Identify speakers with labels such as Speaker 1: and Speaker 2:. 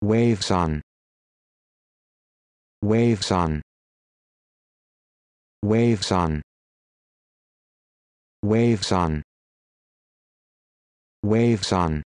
Speaker 1: waves on waves on waves on waves on waves on